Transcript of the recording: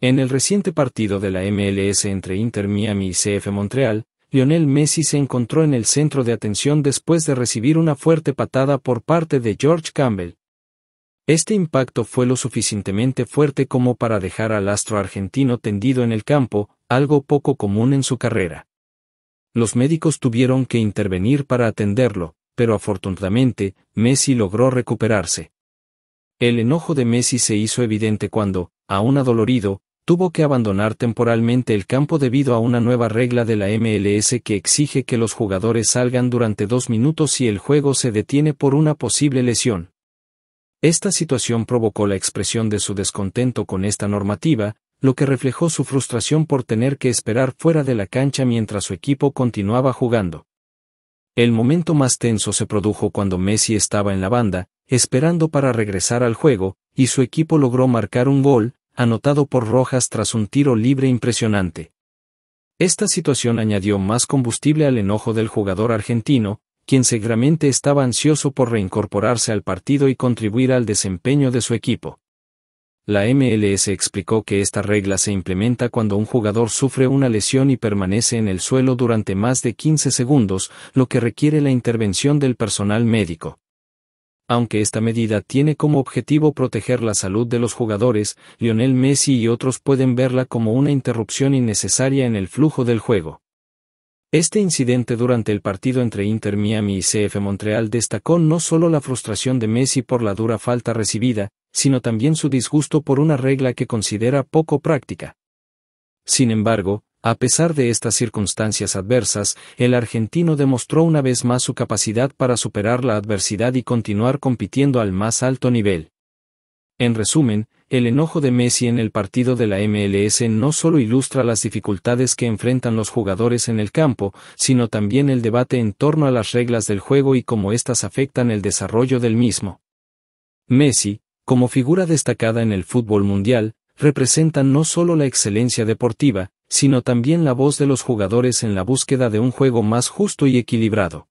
En el reciente partido de la MLS entre Inter Miami y CF Montreal, Lionel Messi se encontró en el centro de atención después de recibir una fuerte patada por parte de George Campbell. Este impacto fue lo suficientemente fuerte como para dejar al astro argentino tendido en el campo, algo poco común en su carrera. Los médicos tuvieron que intervenir para atenderlo, pero afortunadamente, Messi logró recuperarse. El enojo de Messi se hizo evidente cuando, aún adolorido, tuvo que abandonar temporalmente el campo debido a una nueva regla de la MLS que exige que los jugadores salgan durante dos minutos si el juego se detiene por una posible lesión. Esta situación provocó la expresión de su descontento con esta normativa, lo que reflejó su frustración por tener que esperar fuera de la cancha mientras su equipo continuaba jugando. El momento más tenso se produjo cuando Messi estaba en la banda, esperando para regresar al juego, y su equipo logró marcar un gol, anotado por Rojas tras un tiro libre impresionante. Esta situación añadió más combustible al enojo del jugador argentino, quien seguramente estaba ansioso por reincorporarse al partido y contribuir al desempeño de su equipo. La MLS explicó que esta regla se implementa cuando un jugador sufre una lesión y permanece en el suelo durante más de 15 segundos, lo que requiere la intervención del personal médico. Aunque esta medida tiene como objetivo proteger la salud de los jugadores, Lionel Messi y otros pueden verla como una interrupción innecesaria en el flujo del juego. Este incidente durante el partido entre Inter Miami y CF Montreal destacó no solo la frustración de Messi por la dura falta recibida, sino también su disgusto por una regla que considera poco práctica. Sin embargo, a pesar de estas circunstancias adversas, el argentino demostró una vez más su capacidad para superar la adversidad y continuar compitiendo al más alto nivel. En resumen, el enojo de Messi en el partido de la MLS no solo ilustra las dificultades que enfrentan los jugadores en el campo, sino también el debate en torno a las reglas del juego y cómo éstas afectan el desarrollo del mismo. Messi, como figura destacada en el fútbol mundial, representa no solo la excelencia deportiva, sino también la voz de los jugadores en la búsqueda de un juego más justo y equilibrado.